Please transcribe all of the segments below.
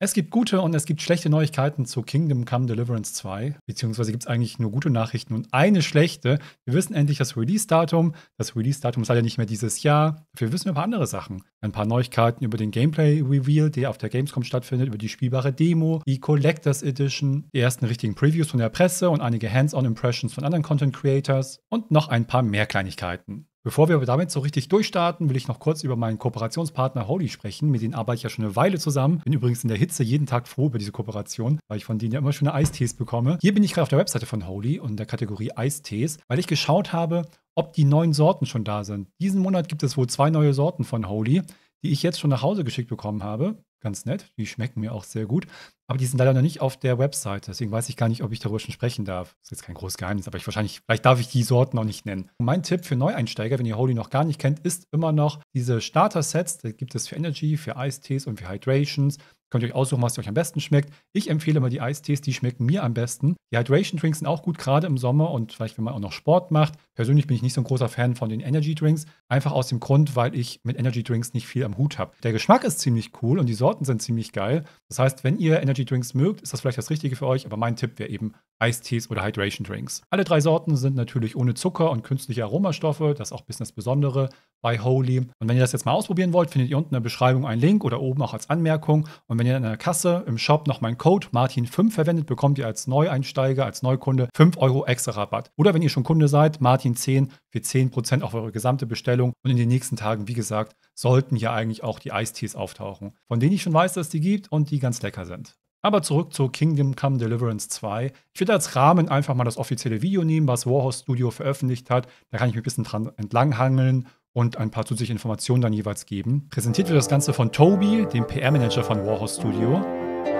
Es gibt gute und es gibt schlechte Neuigkeiten zu Kingdom Come Deliverance 2, beziehungsweise gibt es eigentlich nur gute Nachrichten und eine schlechte. Wir wissen endlich das Release-Datum. Das Release-Datum ist leider nicht mehr dieses Jahr. Wir wissen ein paar andere Sachen. Ein paar Neuigkeiten über den Gameplay-Reveal, der auf der Gamescom stattfindet, über die spielbare Demo, die Collectors Edition, die ersten richtigen Previews von der Presse und einige Hands-on-Impressions von anderen Content-Creators und noch ein paar mehr Kleinigkeiten. Bevor wir damit so richtig durchstarten, will ich noch kurz über meinen Kooperationspartner Holy sprechen. Mit denen arbeite ich ja schon eine Weile zusammen. Bin übrigens in der Hitze jeden Tag froh über diese Kooperation, weil ich von denen ja immer schöne Eistees bekomme. Hier bin ich gerade auf der Webseite von Holy und der Kategorie Eistees, weil ich geschaut habe, ob die neuen Sorten schon da sind. Diesen Monat gibt es wohl zwei neue Sorten von Holy die ich jetzt schon nach Hause geschickt bekommen habe. Ganz nett, die schmecken mir auch sehr gut. Aber die sind leider noch nicht auf der Website. Deswegen weiß ich gar nicht, ob ich darüber schon sprechen darf. Das ist jetzt kein großes Geheimnis, aber ich wahrscheinlich, vielleicht darf ich die Sorten noch nicht nennen. Und mein Tipp für Neueinsteiger, wenn ihr Holy noch gar nicht kennt, ist immer noch diese Starter-Sets. Da gibt es für Energy, für Eistees und für Hydrations. Könnt ihr euch aussuchen, was euch am besten schmeckt. Ich empfehle immer die Eistees, die schmecken mir am besten. Die Hydration Drinks sind auch gut, gerade im Sommer und vielleicht, wenn man auch noch Sport macht. Persönlich bin ich nicht so ein großer Fan von den Energy Drinks, einfach aus dem Grund, weil ich mit Energy Drinks nicht viel am Hut habe. Der Geschmack ist ziemlich cool und die Sorten sind ziemlich geil. Das heißt, wenn ihr Energy Drinks mögt, ist das vielleicht das Richtige für euch, aber mein Tipp wäre eben Eistees oder Hydration Drinks. Alle drei Sorten sind natürlich ohne Zucker und künstliche Aromastoffe, das ist auch ein bisschen das Besondere bei Holy. Und wenn ihr das jetzt mal ausprobieren wollt, findet ihr unten in der Beschreibung einen Link oder oben auch als Anmerkung. Und wenn ihr in der Kasse im Shop noch meinen Code Martin5 verwendet, bekommt ihr als Neueinsteiger, als Neukunde 5 Euro extra Rabatt. Oder wenn ihr schon Kunde seid, Martin10 für 10% auf eure gesamte Bestellung. Und in den nächsten Tagen, wie gesagt, sollten hier eigentlich auch die Eistees auftauchen, von denen ich schon weiß, dass es die gibt und die ganz lecker sind. Aber zurück zu Kingdom Come Deliverance 2. Ich würde als Rahmen einfach mal das offizielle Video nehmen, was Warhorse Studio veröffentlicht hat. Da kann ich mich ein bisschen dran entlanghangeln und ein paar zusätzliche Informationen dann jeweils geben. Präsentiert wird das Ganze von Toby, dem PR-Manager von Warhorse Studio.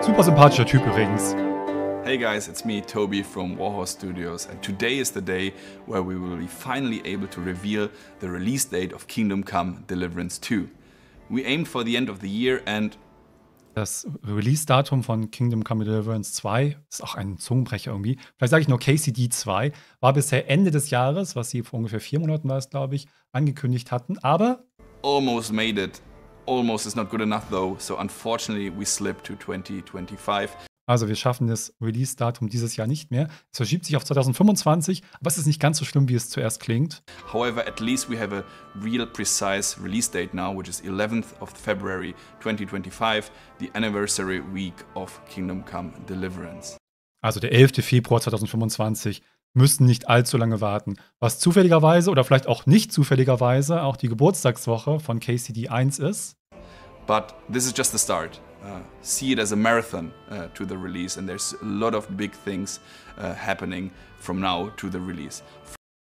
Super sympathischer Typ übrigens. Hey guys, it's me, Toby from Warhorse Studios, and today is the day where we will be finally able to reveal the release date of Kingdom Come Deliverance 2. We aimed for the end of the year, and das Release-Datum von Kingdom Come Deliverance 2, ist auch ein Zungenbrecher irgendwie, vielleicht sage ich nur KCD 2, war bisher Ende des Jahres, was sie vor ungefähr vier Monaten war es, glaube ich, angekündigt hatten, aber... Almost made it. Almost is not good enough though, so unfortunately we slipped to 2025. Also wir schaffen das Release-Datum dieses Jahr nicht mehr. Es verschiebt sich auf 2025, aber es ist nicht ganz so schlimm, wie es zuerst klingt. However, at least we have a real precise release date now, which is 11th of February 2025, the anniversary week of Kingdom Come Deliverance. Also der 11. Februar 2025 müssen nicht allzu lange warten. Was zufälligerweise oder vielleicht auch nicht zufälligerweise auch die Geburtstagswoche von KCD 1 ist. But this is just the start. Uh, see it as a marathon uh, to the release and there's a lot of big things uh, happening from now to the release.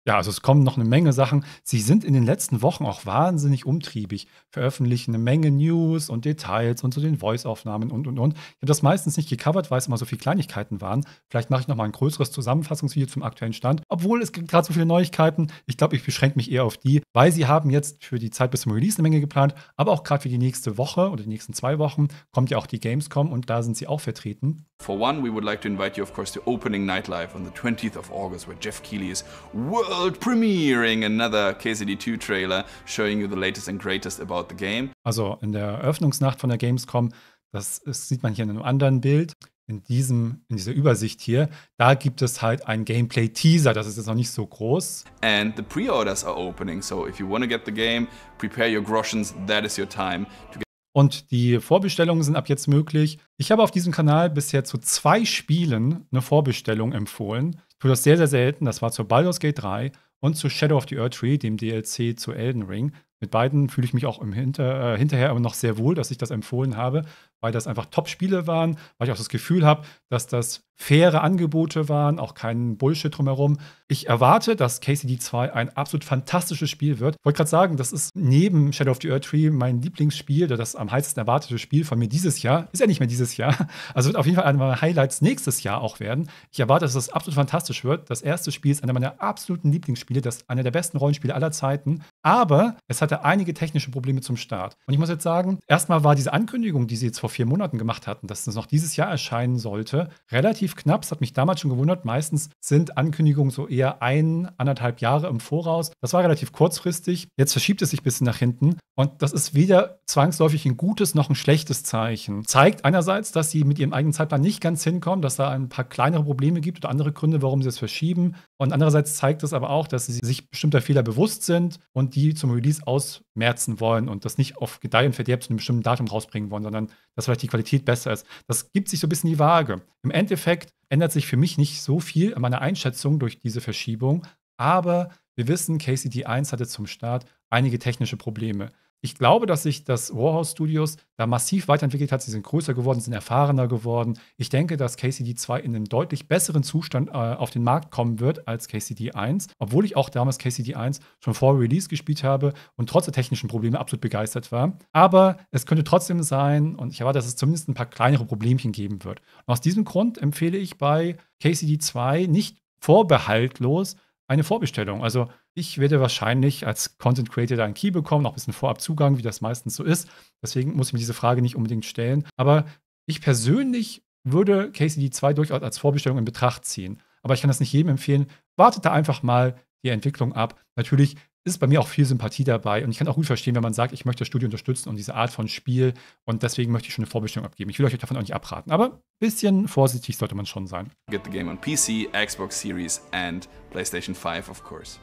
Ja, also es kommen noch eine Menge Sachen. Sie sind in den letzten Wochen auch wahnsinnig umtriebig, veröffentlichen eine Menge News und Details und zu so den Voice-Aufnahmen und, und, und. Ich habe das meistens nicht gecovert, weil es immer so viele Kleinigkeiten waren. Vielleicht mache ich nochmal ein größeres Zusammenfassungsvideo zum aktuellen Stand. Obwohl es gibt gerade so viele Neuigkeiten. Ich glaube, ich beschränke mich eher auf die, weil sie haben jetzt für die Zeit bis zum Release eine Menge geplant, aber auch gerade für die nächste Woche oder die nächsten zwei Wochen kommt ja auch die Gamescom und da sind sie auch vertreten. For one, we would like to invite you, of course, to opening night live on the 20th of August, where Jeff Keighley is world world premiering another KCD2 trailer showing you the latest and greatest about the game. Also in der Eröffnungsnacht von der Gamescom, das, das sieht man hier in einem anderen Bild in, diesem, in dieser Übersicht hier, da gibt es halt ein Gameplay-Teaser, das ist jetzt noch nicht so groß. And the pre-orders are opening, so if you want to get the game, prepare your groschens, that is your time to get und die Vorbestellungen sind ab jetzt möglich. Ich habe auf diesem Kanal bisher zu zwei Spielen eine Vorbestellung empfohlen tue das sehr, sehr selten. Das war zu Baldur's Gate 3 und zu Shadow of the Earth 3, dem DLC zu Elden Ring. Mit beiden fühle ich mich auch Hinter, äh, hinterher immer noch sehr wohl, dass ich das empfohlen habe, weil das einfach Top-Spiele waren, weil ich auch das Gefühl habe, dass das faire Angebote waren, auch keinen Bullshit drumherum. Ich erwarte, dass KCD 2 ein absolut fantastisches Spiel wird. Ich Wollte gerade sagen, das ist neben Shadow of the Earth Tree mein Lieblingsspiel, das am heißesten erwartete Spiel von mir dieses Jahr. Ist ja nicht mehr dieses Jahr. Also wird auf jeden Fall einer meiner Highlights nächstes Jahr auch werden. Ich erwarte, dass das absolut fantastisch wird. Das erste Spiel ist einer meiner absoluten Lieblingsspiele, das einer der besten Rollenspiele aller Zeiten. Aber es hatte einige technische Probleme zum Start. Und ich muss jetzt sagen, erstmal war diese Ankündigung, die sie jetzt vor vier Monaten gemacht hatten, dass es noch dieses Jahr erscheinen sollte, relativ knapp. Das hat mich damals schon gewundert. Meistens sind Ankündigungen so eher ein, anderthalb Jahre im Voraus. Das war relativ kurzfristig. Jetzt verschiebt es sich ein bisschen nach hinten. Und das ist weder zwangsläufig ein gutes noch ein schlechtes Zeichen. Zeigt einerseits, dass sie mit ihrem eigenen Zeitplan nicht ganz hinkommen, dass da ein paar kleinere Probleme gibt oder andere Gründe, warum sie es verschieben. Und andererseits zeigt es aber auch, dass sie sich bestimmter Fehler bewusst sind und die zum Release ausmerzen wollen und das nicht auf Gedeih und Verderb zu einem bestimmten Datum rausbringen wollen, sondern dass vielleicht die Qualität besser ist. Das gibt sich so ein bisschen die Waage. Im Endeffekt ändert sich für mich nicht so viel an meiner Einschätzung durch diese Verschiebung, aber wir wissen, KCD 1 hatte zum Start einige technische Probleme ich glaube, dass sich das Warhouse Studios da massiv weiterentwickelt hat. Sie sind größer geworden, sind erfahrener geworden. Ich denke, dass KCD 2 in einem deutlich besseren Zustand äh, auf den Markt kommen wird als KCD 1, obwohl ich auch damals KCD 1 schon vor Release gespielt habe und trotz der technischen Probleme absolut begeistert war. Aber es könnte trotzdem sein, und ich erwarte, dass es zumindest ein paar kleinere Problemchen geben wird. Und aus diesem Grund empfehle ich bei KCD 2 nicht vorbehaltlos eine Vorbestellung. Also ich werde wahrscheinlich als Content Creator da einen Key bekommen, auch ein bisschen Vorabzugang, wie das meistens so ist. Deswegen muss ich mir diese Frage nicht unbedingt stellen. Aber ich persönlich würde KCD 2 durchaus als Vorbestellung in Betracht ziehen. Aber ich kann das nicht jedem empfehlen. Wartet da einfach mal die Entwicklung ab. Natürlich ist bei mir auch viel Sympathie dabei und ich kann auch gut verstehen, wenn man sagt, ich möchte das Studio unterstützen und diese Art von Spiel und deswegen möchte ich schon eine Vorbestellung abgeben. Ich will euch davon auch nicht abraten, aber ein bisschen vorsichtig sollte man schon sein. Get the game on PC, Xbox Series and PlayStation 5 of course.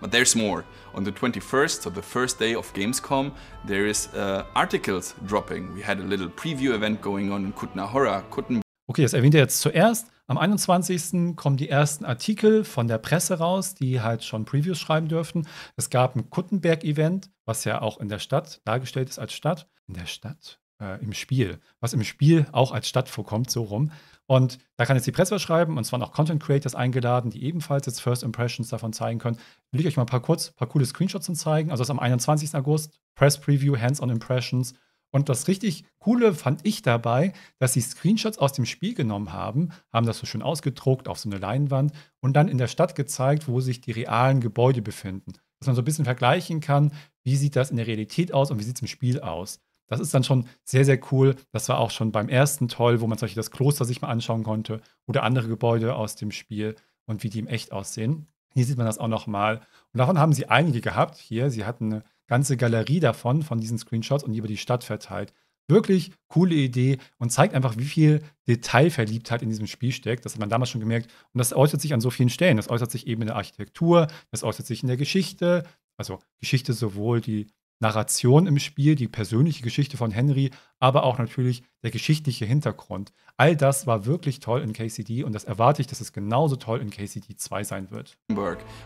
But there's more. On the 21st, so the first day of Gamescom, there is uh, articles dropping. We had a little preview event going on in Kutnahora, Kutten. Okay, das erwähnt er jetzt zuerst. Am 21. kommen die ersten Artikel von der Presse raus, die halt schon Previews schreiben dürften. Es gab ein Kuttenberg-Event, was ja auch in der Stadt dargestellt ist als Stadt. In der Stadt? äh, im Spiel, was im Spiel auch als Stadt vorkommt, so rum. Und da kann jetzt die Presse schreiben und zwar waren auch Content Creators eingeladen, die ebenfalls jetzt First Impressions davon zeigen können. Will ich euch mal ein paar kurz, paar coole Screenshots zeigen. Also das ist am 21. August, Press Preview, Hands-on Impressions. Und das richtig Coole fand ich dabei, dass sie Screenshots aus dem Spiel genommen haben, haben das so schön ausgedruckt auf so eine Leinwand und dann in der Stadt gezeigt, wo sich die realen Gebäude befinden. Dass man so ein bisschen vergleichen kann, wie sieht das in der Realität aus und wie sieht es im Spiel aus. Das ist dann schon sehr, sehr cool. Das war auch schon beim ersten toll, wo man zum das Kloster sich mal anschauen konnte oder andere Gebäude aus dem Spiel und wie die im Echt aussehen. Hier sieht man das auch nochmal. Und davon haben sie einige gehabt hier. Sie hatten eine ganze Galerie davon, von diesen Screenshots und die über die Stadt verteilt. Wirklich coole Idee und zeigt einfach, wie viel Detailverliebtheit in diesem Spiel steckt. Das hat man damals schon gemerkt. Und das äußert sich an so vielen Stellen. Das äußert sich eben in der Architektur, das äußert sich in der Geschichte. Also Geschichte sowohl die Narration im Spiel, die persönliche Geschichte von Henry, aber auch natürlich der geschichtliche Hintergrund. All das war wirklich toll in KCD und das erwarte ich, dass es genauso toll in KCD 2 sein wird.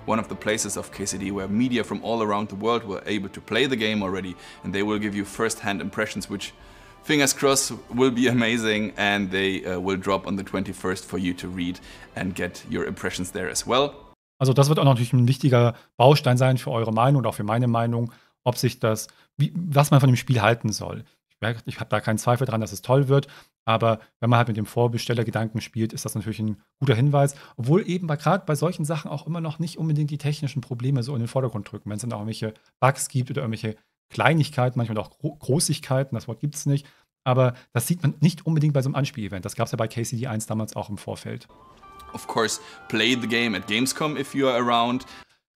One of the places of KCD where media from all around the world were able to play the game already and they will give you first-hand impressions which fingers crossed will be amazing and they uh, will drop on the 21st for you to read and get your impressions there as well. Also das wird auch natürlich ein wichtiger Baustein sein für eure Meinung und auch für meine Meinung ob sich das, wie, was man von dem Spiel halten soll. Ich, ich habe da keinen Zweifel dran, dass es toll wird, aber wenn man halt mit dem Vorbestellergedanken spielt, ist das natürlich ein guter Hinweis, obwohl eben gerade bei solchen Sachen auch immer noch nicht unbedingt die technischen Probleme so in den Vordergrund drücken, wenn es dann auch irgendwelche Bugs gibt oder irgendwelche Kleinigkeiten, manchmal auch Gro Großigkeiten, das Wort gibt es nicht, aber das sieht man nicht unbedingt bei so einem Anspiel-Event. Das gab es ja bei KCD 1 damals auch im Vorfeld. Of course, play the game at Gamescom if you are around.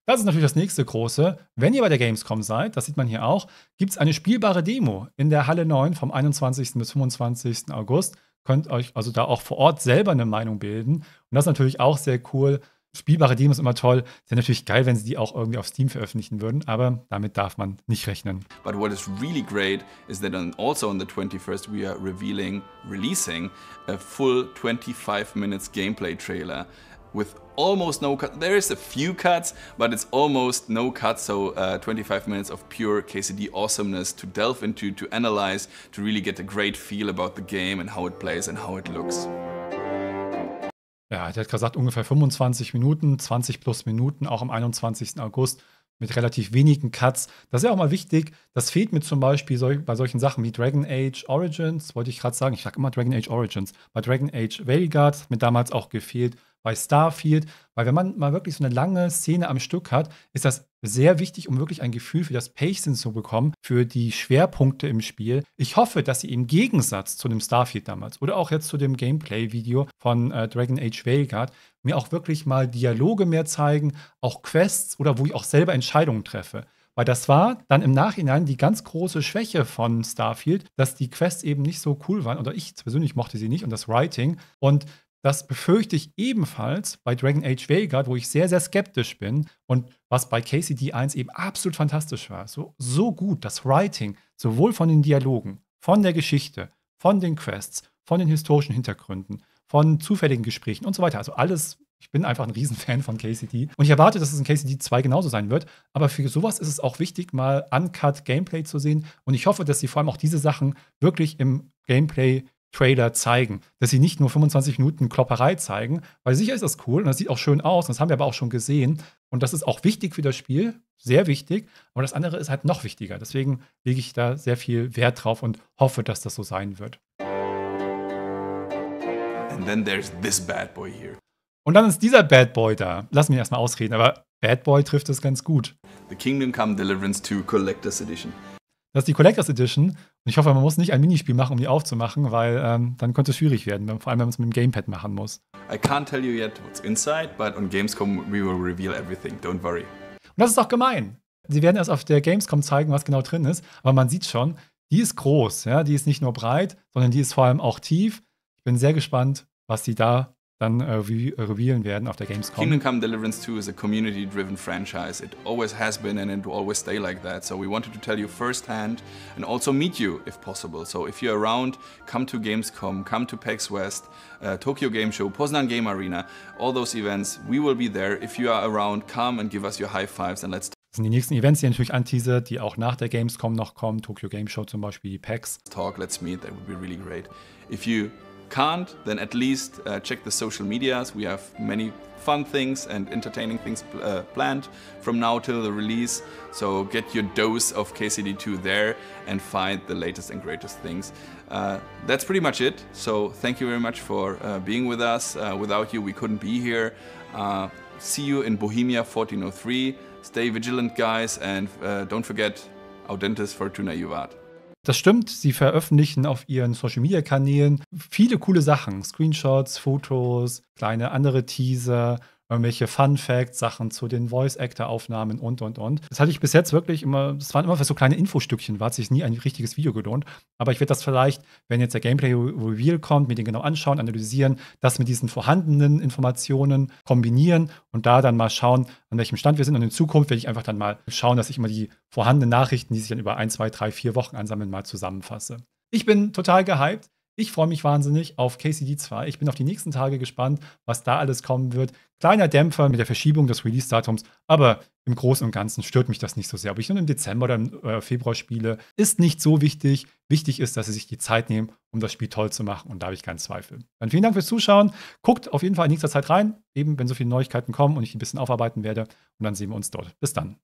Das ist natürlich das nächste große. Wenn ihr bei der Gamescom seid, das sieht man hier auch, gibt es eine spielbare Demo in der Halle 9 vom 21. bis 25. August. Könnt euch also da auch vor Ort selber eine Meinung bilden. Und das ist natürlich auch sehr cool. Spielbare Demos immer toll. Es wäre natürlich geil, wenn sie die auch irgendwie auf Steam veröffentlichen würden, aber damit darf man nicht rechnen. But what is really great is that on, also on the 21st we are revealing, releasing a full 25 minutes gameplay trailer with almost no cut. There is a few cuts, but it's almost no cuts. So uh, 25 minutes of pure KCD awesomeness to delve into, to analyze, to really get a great feel about the game and how it plays and how it looks. Ja, der hat gesagt, ungefähr 25 Minuten, 20 plus Minuten, auch am 21. August mit relativ wenigen Cuts. Das ist ja auch mal wichtig. Das fehlt mir zum Beispiel sol bei solchen Sachen wie Dragon Age Origins, wollte ich gerade sagen. Ich sage immer Dragon Age Origins. Bei Dragon Age Veilguard hat mir damals auch gefehlt bei Starfield. Weil wenn man mal wirklich so eine lange Szene am Stück hat, ist das sehr wichtig, um wirklich ein Gefühl für das Pacing zu bekommen, für die Schwerpunkte im Spiel. Ich hoffe, dass sie im Gegensatz zu dem Starfield damals oder auch jetzt zu dem Gameplay-Video von äh, Dragon Age Vanguard mir auch wirklich mal Dialoge mehr zeigen, auch Quests oder wo ich auch selber Entscheidungen treffe. Weil das war dann im Nachhinein die ganz große Schwäche von Starfield, dass die Quests eben nicht so cool waren. Oder ich persönlich mochte sie nicht und das Writing. Und das befürchte ich ebenfalls bei Dragon Age Vanguard, wo ich sehr, sehr skeptisch bin und was bei KCD1 eben absolut fantastisch war. So, so gut das Writing, sowohl von den Dialogen, von der Geschichte, von den Quests, von den historischen Hintergründen, von zufälligen Gesprächen und so weiter. Also alles, ich bin einfach ein Riesenfan von KCD und ich erwarte, dass es in KCD 2 genauso sein wird. Aber für sowas ist es auch wichtig, mal Uncut Gameplay zu sehen und ich hoffe, dass sie vor allem auch diese Sachen wirklich im Gameplay Trailer zeigen. Dass sie nicht nur 25 Minuten Klopperei zeigen, weil sicher ist das cool und das sieht auch schön aus, das haben wir aber auch schon gesehen. Und das ist auch wichtig für das Spiel, sehr wichtig, aber das andere ist halt noch wichtiger. Deswegen lege ich da sehr viel Wert drauf und hoffe, dass das so sein wird. And then there's this bad boy here. Und dann ist dieser Bad Boy da. Lass mich erstmal ausreden, aber Bad Boy trifft es ganz gut. The Kingdom Come Deliverance 2 Collector's Edition. Das ist die Collectors Edition. Und ich hoffe, man muss nicht ein Minispiel machen, um die aufzumachen, weil ähm, dann könnte es schwierig werden, vor allem wenn man es mit dem Gamepad machen muss. I can't tell you yet what's inside, but on Gamescom we will reveal everything, don't worry. Und das ist auch gemein. Sie werden erst auf der Gamescom zeigen, was genau drin ist, aber man sieht schon, die ist groß, ja, die ist nicht nur breit, sondern die ist vor allem auch tief. Ich bin sehr gespannt, was sie da dann äh, äh, revealen werden auf der Gamescom. Kingdom Come Deliverance 2 is a community-driven franchise. It always has been and it will always stay like that. So we wanted to tell you firsthand and also meet you if possible. So if you're around, come to Gamescom, come to PAX West, uh, Tokyo Game Show, Poznan Game Arena, all those events. We will be there. If you are around, come and give us your high fives and let's das sind die nächsten Events, die natürlich anteasert, die auch nach der Gamescom noch kommen. Tokyo Game Show zum Beispiel, die PAX. Talk, let's meet, that would be really great. If you can't, then at least uh, check the social medias. We have many fun things and entertaining things uh, planned from now till the release. So get your dose of KCD2 there and find the latest and greatest things. Uh, that's pretty much it. So thank you very much for uh, being with us. Uh, without you, we couldn't be here. Uh, see you in Bohemia 1403. Stay vigilant, guys, and don't forget Audentis Fortuna Juvat. Das stimmt, sie veröffentlichen auf ihren Social-Media-Kanälen viele coole Sachen, Screenshots, Fotos, kleine andere Teaser irgendwelche Fun Facts, Sachen zu den Voice Actor Aufnahmen und und und. Das hatte ich bis jetzt wirklich immer, das waren immer für so kleine Infostückchen, war hat sich nie ein richtiges Video gelohnt, aber ich werde das vielleicht, wenn jetzt der Gameplay Reveal kommt, mir den genau anschauen, analysieren, das mit diesen vorhandenen Informationen kombinieren und da dann mal schauen, an welchem Stand wir sind und in Zukunft werde ich einfach dann mal schauen, dass ich immer die vorhandenen Nachrichten, die sich dann über ein, zwei, drei, vier Wochen ansammeln, mal zusammenfasse. Ich bin total gehypt. Ich freue mich wahnsinnig auf KCD 2. Ich bin auf die nächsten Tage gespannt, was da alles kommen wird. Kleiner Dämpfer mit der Verschiebung des Release-Datums, aber im Großen und Ganzen stört mich das nicht so sehr. Ob ich nun im Dezember oder im äh, Februar spiele, ist nicht so wichtig. Wichtig ist, dass sie sich die Zeit nehmen, um das Spiel toll zu machen und da habe ich keinen Zweifel. Dann vielen Dank fürs Zuschauen. Guckt auf jeden Fall in nächster Zeit rein, eben wenn so viele Neuigkeiten kommen und ich ein bisschen aufarbeiten werde. Und dann sehen wir uns dort. Bis dann.